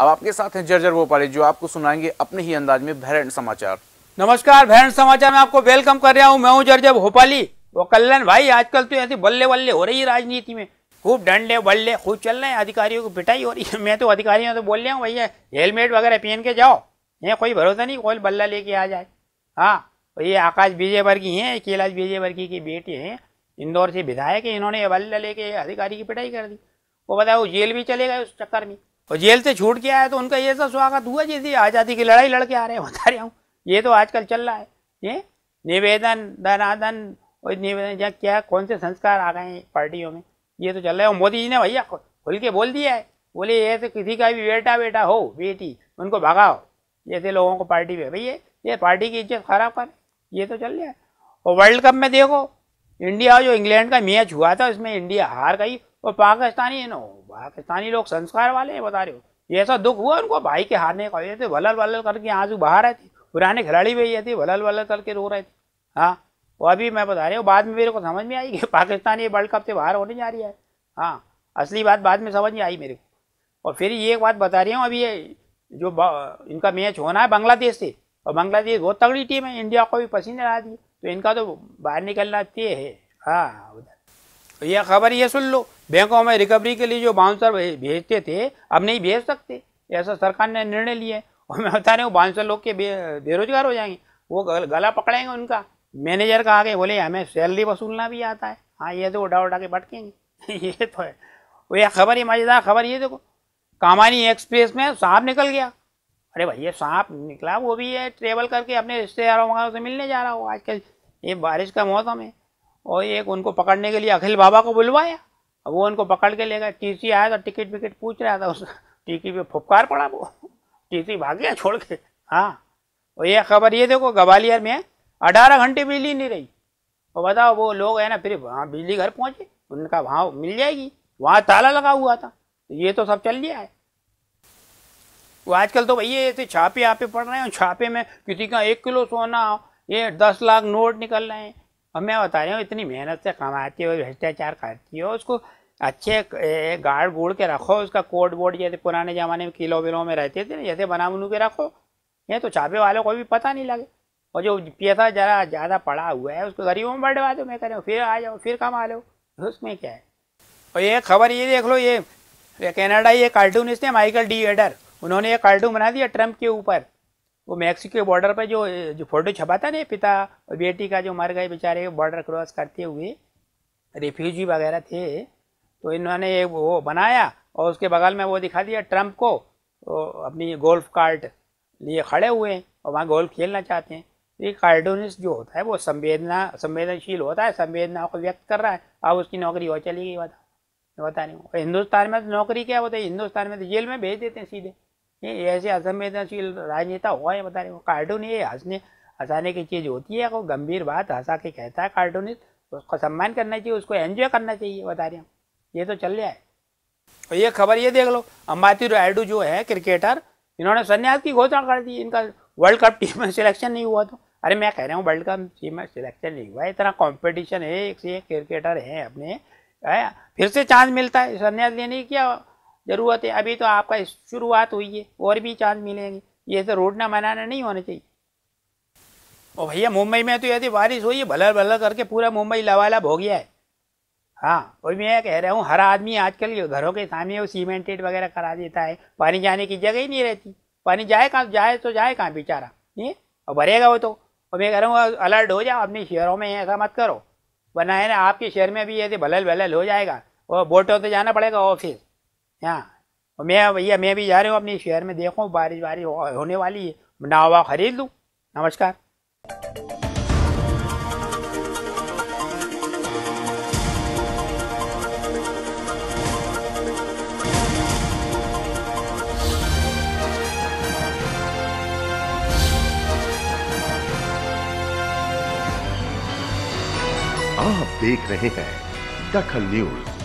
अब आपके साथ हैं जर्जर भोपाली जो आपको सुनाएंगे अपने ही अंदाज में भैरण समाचार नमस्कार भैरण समाचार में आपको वेलकम कर रहा हूँ मैं हूँ जर्जर भोपाली वो कल्याण भाई आजकल तो ऐसे बल्ले बल्ले हो रही है राजनीति में खूब डंडे बल्ले खूब चल रहे हैं अधिकारियों की पिटाई हो रही है मैं तो अधिकारियों तो बोल रहा हूँ भैया हेलमेट वगैरह पहन के जाओ ये कोई भरोसा नहीं कोई बल्ला लेके आ जाए हाँ ये आकाश विजयवर्गीय हैं कैलाश विजयवर्गीय की बेटी हैं इंदौर से विधायक है इन्होंने बल्ला लेके अधिकारी की पिटाई कर दी वो बताओ जेल भी चले गए उस चक्कर में और जेल से छूट के आया तो उनका ये सब स्वागत हुआ जैसे आज़ादी की लड़ाई लड़के आ रहे हैं बता रहा हूँ ये तो आजकल चल रहा है ये निवेदन धनादन और निवेदन या क्या कौन से संस्कार आ गए हैं पार्टियों में ये तो चल रहा है और मोदी जी ने भैया खुल के बोल दिया है बोले ऐसे किसी का भी बेटा बेटा हो बेटी उनको भगाओ जैसे लोगों को पार्टी में भैया ये पार्टी की इज्जत खराब कर ये तो चल रहा है और वर्ल्ड कप में देखो इंडिया जो इंग्लैंड का मैच हुआ था उसमें इंडिया हार गई और पाकिस्तानी नो पाकिस्तानी लोग संस्कार वाले हैं बता रहे हो ये ऐसा दुख हुआ उनको भाई के हारने का ये थे तो वलल वलल करके आंसू बहा रहे थे पुराने खिलाड़ी भी ये थे वलल वलल करके रो रहे थे हाँ वो अभी मैं बता रही हूँ बाद में मेरे को समझ में आई कि पाकिस्तानी वर्ल्ड कप से बाहर होने जा रही है हाँ असली बात बाद में समझ में आई मेरे को और फिर ये एक बात बता रही हूँ अभी ये जो इनका मैच होना है बांग्लादेश से और बांग्लादेश बहुत तगड़ी टीम है इंडिया को भी पसीने ला दी तो इनका तो बाहर निकलना तय है हाँ तो यह खबर ये सुन लो बैंकों में रिकवरी के लिए जो बाउंसर भेजते थे अब नहीं भेज सकते ऐसा सरकार ने निर्णय लिया है और मैं बता रहे हूँ बाउंसर लोग के बेरोजगार हो जाएंगे वो गला पकड़ेंगे उनका मैनेजर कहा के बोले हमें सैलरी वसूलना भी आता है हाँ ये तो उठा उठा के भटकेंगे ये तो है वो यह खबर ही मज़ेदार खबर ये देखो कामानी एक्सप्रेस में सांप निकल गया अरे भाई ये सांप निकला वो भी है ट्रेवल करके अपने रिश्तेदारों वगैरह से मिलने जा रहा हो आजकल ये बारिश का मौसम है और एक उनको पकड़ने के लिए अखिल बाबा को बुलवाया अब वो उनको पकड़ के ले गए टीसी आया था टिकट विकट पूछ रहा था उस टीसी पे फुपकार पड़ा वो टीसी भाग गया छोड़ के हाँ और ये खबर ये देखो ग्वालियर में अठारह घंटे बिजली नहीं रही और बताओ वो लोग है ना फिर वहाँ बिजली घर पहुँचे उनका वहाँ मिल जाएगी वहाँ ताला लगा हुआ था तो ये तो सब चल गया है वो आजकल तो भैया ऐसे छापे आपे पड़ रहे हैं छापे में किसी का एक किलो सोना ये दस लाख नोट निकल रहे हैं और मैं बता रही हूँ इतनी मेहनत से कमाती हो भ्रष्टाचार करती हो उसको अच्छे गाड़ गुड़ के रखो उसका कोट बोर्ड जैसे पुराने ज़माने में किलो विलों में रहते थे ना जैसे बना बनू के रखो ये तो छापे वालों को भी पता नहीं लगे और जो पैसा ज़रा ज़्यादा पड़ा हुआ है उसको गरीबों में बढ़वा दो मैं कह रहा हूँ फिर आ जाओ फिर कमा लो उसमें क्या है और ये खबर ये देख लो ये कैनाडा ये कार्टूनिस्ट है माइकल डी एडर उन्होंने ये कार्टून बना दिया ट्रम्प के ऊपर वो मैक्सिको बॉर्डर पर जो जो फोटो छपाता नहीं पिता और बेटी का जो मर गए बेचारे बॉर्डर क्रॉस करते हुए रेफ्यूजी वगैरह थे तो इन्होंने वो बनाया और उसके बगल में वो दिखा दिया ट्रम्प को तो अपनी गोल्फ कार्ट लिए खड़े हुए हैं और वहाँ गोल्फ खेलना चाहते हैं ये कार्टूनिस्ट जो होता है वो संवेदना संवेदनशील होता है संवेदना को व्यक्त कर रहा है अब उसकी नौकरी और चली गई बता बता नहीं हिंदुस्तान में तो नौकरी क्या होता है हिंदुस्तान में तो जेल में भेज देते हैं सीधे ये ऐसे असंवेदनशील राजनेता हुआ है बता रहे वो कार्टून ये हंसने हंसाने की चीज़ होती है वो गंभीर बात हंसा के कहता है कार्टूनिस्ट उसको सम्मान करना चाहिए उसको एंजॉय करना चाहिए बता रहे हम ये तो चल रहा है और ये खबर ये देख लो अम्बाती रायडू जो है क्रिकेटर इन्होंने संन्यास की घोषणा कर दी इनका वर्ल्ड कप टीम में सिलेक्शन नहीं हुआ तो अरे मैं कह रहा हूँ वर्ल्ड कप टीम में सिलेक्शन नहीं हुआ इतना कॉम्पिटिशन है एक से एक क्रिकेटर हैं अपने फिर से चांस मिलता है संन्यास लेने की क्या ज़रूरत है अभी तो आपका शुरुआत हुई है और भी चांस मिलेंगे ये तो रोड ना बनाना नहीं होना चाहिए और भैया मुंबई में तो यदि बारिश हुई है भलर भलर करके पूरा मुंबई लवालब हो गया है हाँ और मैं कह रहा हूँ हर आदमी आजकल घरों के सामने वो सीमेंटेड वगैरह करा देता है पानी जाने की जगह ही नहीं रहती पानी जाए कहाँ जाए तो जाए कहाँ बेचारा ये और भरेगा वो तो और मैं कह रहा हूँ अलर्ट हो जाओ अपने शहरों में ऐसा मत करो वरना है ना आपके शहर में भी ऐसे भलल भलल हो जाएगा और बोटों से जाना पड़ेगा ऑफिस यहाँ और मैं भैया मैं भी जा रहा हूँ अपने शहर में देखो बारिश बारिश होने वाली है नावा खरीद लूँ नमस्कार आप देख रहे हैं दखल न्यूज